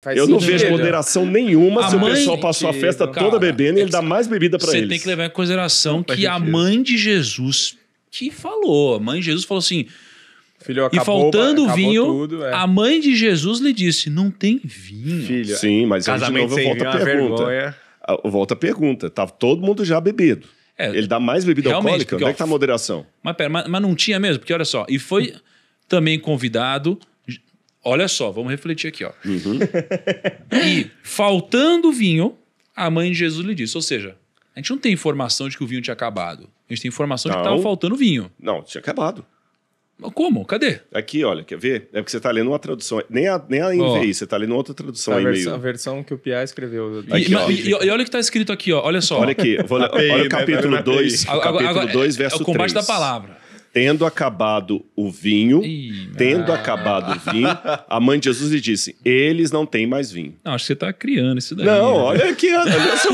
Faz eu sentido. não vejo moderação nenhuma a se mãe... o pessoal passou a festa Cara, toda bebendo e ele é dá mais bebida para eles. Você tem que levar em consideração que a mãe de Jesus que falou, a mãe de Jesus falou assim: Filho, acabou, e faltando vinho, tudo, é. a mãe de Jesus lhe disse: Não tem vinho. Filho, Sim, mas casamento aí de novo volto é a pergunta. Vergonha. Ah, Volta a pergunta. Tava tá todo mundo já bebido. É, Ele dá mais bebida alcoólica? Onde está é que tá a moderação? Mas pera, mas, mas, não tinha mesmo? Porque olha só, e foi também convidado Olha só, vamos refletir aqui, ó. Uhum. E faltando vinho, a mãe de Jesus lhe disse, ou seja, a gente não tem informação de que o vinho tinha acabado. A gente tem informação não. de que estava faltando vinho. Não, tinha acabado. Mas como? Cadê? Aqui, olha, quer ver? É porque você está lendo uma tradução. Nem a, nem a NVI, oh. você está lendo outra tradução a aí versão, meio. A versão que o Pia escreveu. Aqui, e, e, e, olha o que está escrito aqui, ó. olha só. Olha aqui, vou, tá olha o capítulo 2, capítulo 2, verso 3. É o combate da palavra. Tendo acabado o vinho, Ih, tendo ah. acabado o vinho, a mãe de Jesus lhe disse: Eles não têm mais vinho. Não, acho que você está criando isso daí. Não, né? olha aqui. Olha só,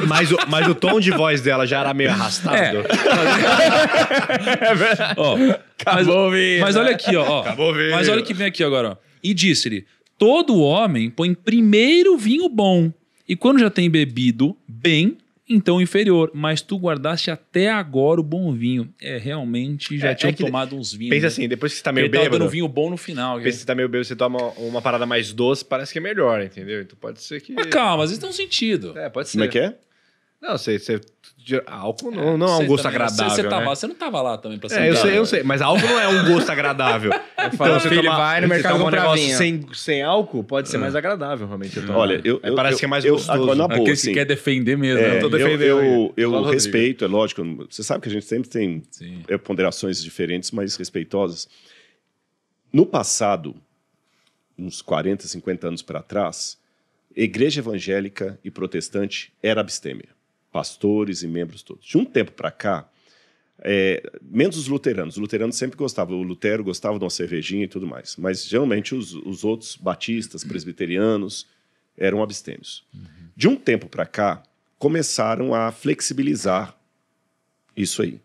mas, o, mas o tom de voz dela já era meio arrastado. É, é verdade. Ó, Acabou mas, vinho. Mas olha né? aqui, ó. ó Acabou vinho. Mas olha que vem aqui agora. Ó. E disse-lhe: Todo homem põe primeiro vinho bom, e quando já tem bebido bem, então inferior, mas tu guardaste até agora o bom vinho. É, realmente já é, tinha é tomado uns vinhos. Pensa né? assim, depois que você tá meio Ele bêbado. dando vinho bom no final. Pensa que você tá meio bêbado, você toma uma parada mais doce, parece que é melhor, entendeu? Então pode ser que. Mas calma, às vezes tem um sentido. É, pode ser. Como é que é? Não, você. você álcool não, é, não é um gosto também, agradável. Você, você, tava, né? você não tava lá também para ser. É, eu sei, eu sei, mas álcool não é um gosto agradável. então, você filho, toma, vai no mercado toma um negócio sem, sem álcool, pode ser é. mais agradável, realmente. Olha, eu, eu, parece eu, que é mais eu, gostoso. Ah, na ah, boa, Aquele que assim. quer defender mesmo. Né? É, eu tô defendendo. Eu, eu, eu respeito, é lógico. Você sabe que a gente sempre tem Sim. É, ponderações diferentes, mas respeitosas. No passado, uns 40, 50 anos para trás, igreja evangélica e protestante era abstêmia pastores e membros todos. De um tempo para cá, é, menos os luteranos. Os luteranos sempre gostavam, o Lutero gostava de uma cervejinha e tudo mais, mas geralmente os, os outros batistas, presbiterianos, eram abstêmios. Uhum. De um tempo para cá, começaram a flexibilizar isso aí.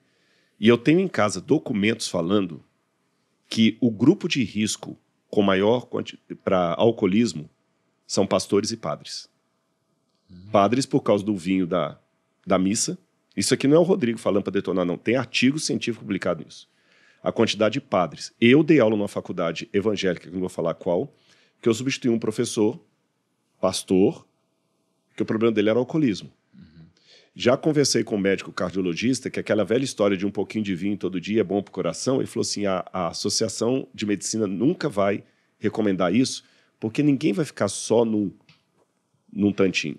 E eu tenho em casa documentos falando que o grupo de risco com maior para alcoolismo são pastores e padres. Uhum. Padres por causa do vinho da da missa. Isso aqui não é o Rodrigo falando para detonar, não. Tem artigo científico publicado nisso. A quantidade de padres. Eu dei aula numa faculdade evangélica, que não vou falar qual, que eu substituí um professor, pastor, que o problema dele era o alcoolismo. Uhum. Já conversei com um médico cardiologista que aquela velha história de um pouquinho de vinho todo dia é bom para o coração. Ele falou assim: a, a associação de medicina nunca vai recomendar isso, porque ninguém vai ficar só num, num tantinho.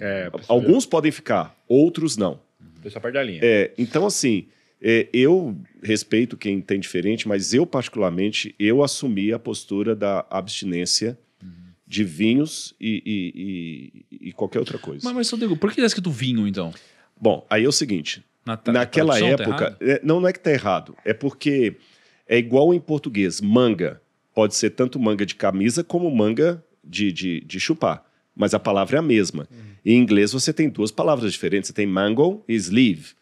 É, uhum. alguns podem ficar, outros não. Uhum. Pessoal parte da linha. É, então, assim, é, eu respeito quem tem diferente, mas eu, particularmente, eu assumi a postura da abstinência uhum. de vinhos e, e, e, e, qualquer outra coisa. Mas, mas Diego, por que é escrito vinho, então? Bom, aí é o seguinte. Na naquela tá, tá época... Tá é, não, não é que tá errado. É porque é igual em português, manga. Pode ser tanto manga de camisa como manga de, de, de chupar mas a palavra é a mesma. Uhum. Em inglês você tem duas palavras diferentes, você tem mango e sleeve.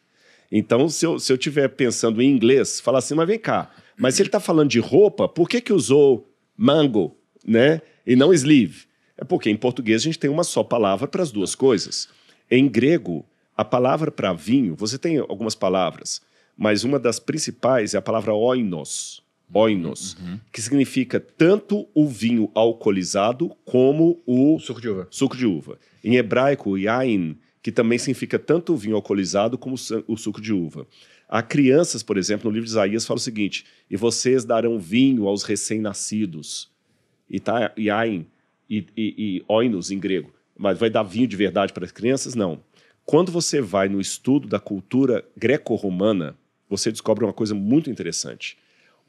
Então, se eu, se eu tiver pensando em inglês, falar assim, mas vem cá, mas se ele está falando de roupa, por que, que usou mango né, e não sleeve? É porque em português a gente tem uma só palavra para as duas coisas. Em grego, a palavra para vinho, você tem algumas palavras, mas uma das principais é a palavra oinos boinos, uhum. que significa tanto o vinho alcoolizado como o, suco de uva. Suco de uva. Em hebraico, yain, que também significa tanto o vinho alcoolizado como o suco de uva. Há crianças, por exemplo, no livro de Isaías fala o seguinte: "E vocês darão vinho aos recém-nascidos". E tá yain e, e, e oinos em grego. Mas vai dar vinho de verdade para as crianças? Não. Quando você vai no estudo da cultura greco-romana, você descobre uma coisa muito interessante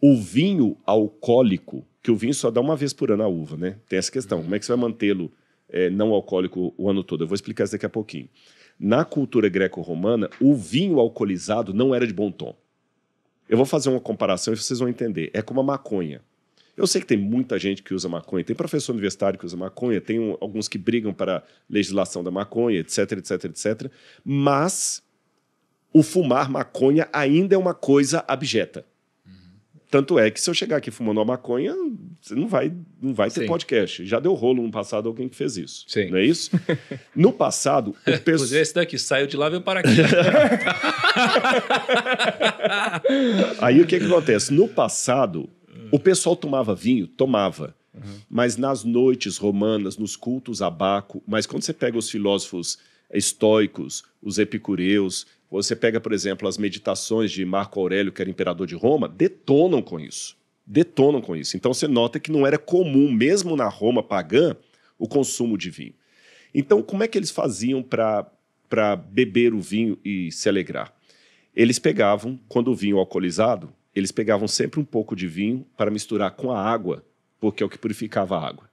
o vinho alcoólico, que o vinho só dá uma vez por ano a uva, né? Tem essa questão. Como é que você vai mantê-lo é, não alcoólico o ano todo? Eu vou explicar isso daqui a pouquinho. Na cultura greco-romana, o vinho alcoolizado não era de bom tom. Eu vou fazer uma comparação e vocês vão entender. É como a maconha. Eu sei que tem muita gente que usa maconha, tem professor universitário que usa maconha, tem um, alguns que brigam para a legislação da maconha, etc, etc, etc. Mas o fumar maconha ainda é uma coisa abjeta. Tanto é que se eu chegar aqui fumando uma maconha, você não vai, não vai ter Sim. podcast. Já deu rolo no passado alguém que fez isso. Sim. Não é isso? No passado, o pessoal. esse daqui saiu de lá e veio para aqui. Aí o que, que acontece? No passado, o pessoal tomava vinho? Tomava. Uhum. Mas nas noites romanas, nos cultos a Baco, mas quando você pega os filósofos estoicos, os epicureus, você pega, por exemplo, as meditações de Marco Aurélio, que era imperador de Roma, detonam com isso. Detonam com isso. Então você nota que não era comum, mesmo na Roma pagã, o consumo de vinho. Então, como é que eles faziam para beber o vinho e se alegrar? Eles pegavam, quando o vinho alcoolizado, eles pegavam sempre um pouco de vinho para misturar com a água, porque é o que purificava a água.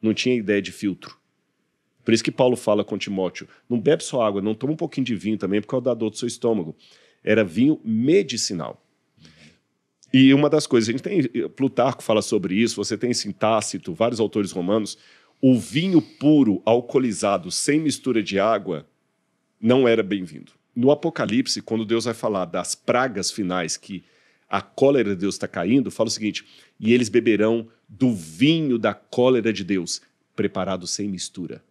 Não tinha ideia de filtro. Por isso que Paulo fala com Timóteo: não bebe só água, não toma um pouquinho de vinho também, porque é o da dor do seu estômago. Era vinho medicinal. E uma das coisas, a gente tem. Plutarco fala sobre isso, você tem sim Tácito, vários autores romanos. O vinho puro, alcoolizado, sem mistura de água, não era bem-vindo. No Apocalipse, quando Deus vai falar das pragas finais que a cólera de Deus está caindo, fala o seguinte: e eles beberão do vinho da cólera de Deus, preparado sem mistura.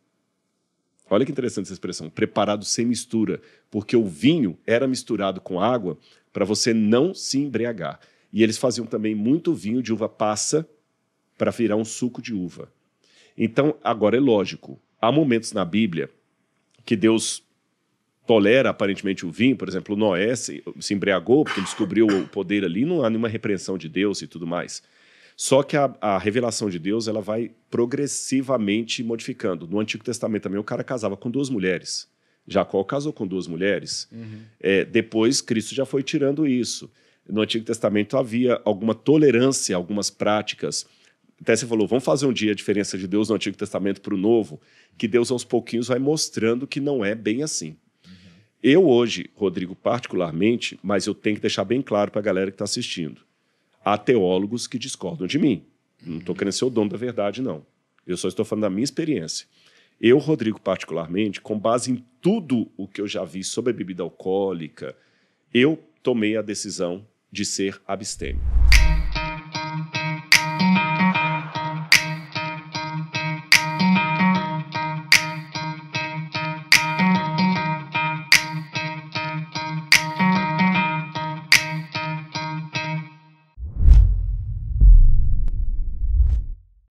Olha que interessante essa expressão, preparado sem mistura, porque o vinho era misturado com água para você não se embriagar. E eles faziam também muito vinho de uva passa para virar um suco de uva. Então, agora é lógico, há momentos na Bíblia que Deus tolera aparentemente o vinho, por exemplo, Noé se, se embriagou porque descobriu o poder ali, não há nenhuma repreensão de Deus e tudo mais. Só que a, a, revelação de Deus ela vai progressivamente modificando. No Antigo Testamento também o cara casava com duas mulheres. Jacó casou com duas mulheres. Uhum. É, depois Cristo já foi tirando isso. No Antigo Testamento havia alguma tolerância, algumas práticas. Até você falou, vamos fazer um dia a diferença de Deus no Antigo Testamento para o Novo, que Deus aos pouquinhos vai mostrando que não é bem assim. Uhum. Eu hoje, Rodrigo, particularmente, mas eu tenho que deixar bem claro para a galera que está assistindo há teólogos que discordam de mim. Não estou querendo ser o dono da verdade, não. Eu só estou falando da minha experiência. Eu, Rodrigo, particularmente, com base em tudo o que eu já vi sobre a bebida alcoólica, eu tomei a decisão de ser abstêmio.